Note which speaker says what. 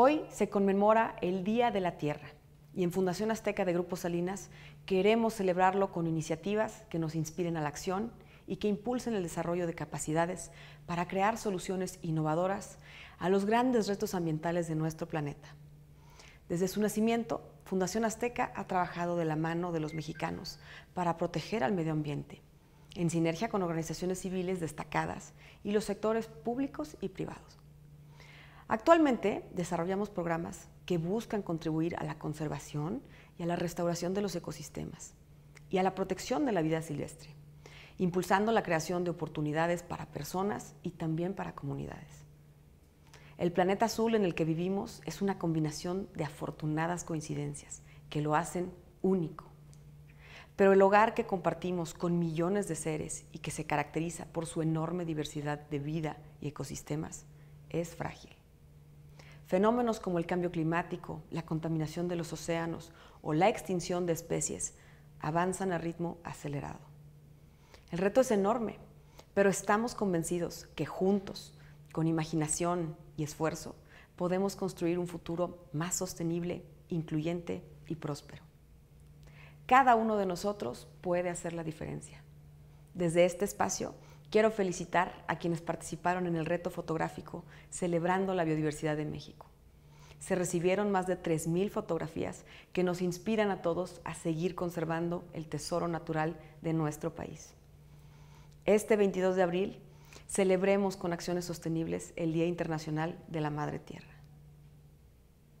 Speaker 1: Hoy se conmemora el Día de la Tierra y en Fundación Azteca de Grupo Salinas queremos celebrarlo con iniciativas que nos inspiren a la acción y que impulsen el desarrollo de capacidades para crear soluciones innovadoras a los grandes retos ambientales de nuestro planeta. Desde su nacimiento, Fundación Azteca ha trabajado de la mano de los mexicanos para proteger al medio ambiente, en sinergia con organizaciones civiles destacadas y los sectores públicos y privados. Actualmente desarrollamos programas que buscan contribuir a la conservación y a la restauración de los ecosistemas y a la protección de la vida silvestre, impulsando la creación de oportunidades para personas y también para comunidades. El planeta azul en el que vivimos es una combinación de afortunadas coincidencias que lo hacen único. Pero el hogar que compartimos con millones de seres y que se caracteriza por su enorme diversidad de vida y ecosistemas es frágil. Fenómenos como el cambio climático, la contaminación de los océanos o la extinción de especies avanzan a ritmo acelerado. El reto es enorme, pero estamos convencidos que juntos, con imaginación y esfuerzo, podemos construir un futuro más sostenible, incluyente y próspero. Cada uno de nosotros puede hacer la diferencia. Desde este espacio, Quiero felicitar a quienes participaron en el reto fotográfico celebrando la biodiversidad de México. Se recibieron más de 3.000 fotografías que nos inspiran a todos a seguir conservando el tesoro natural de nuestro país. Este 22 de abril celebremos con acciones sostenibles el Día Internacional de la Madre Tierra.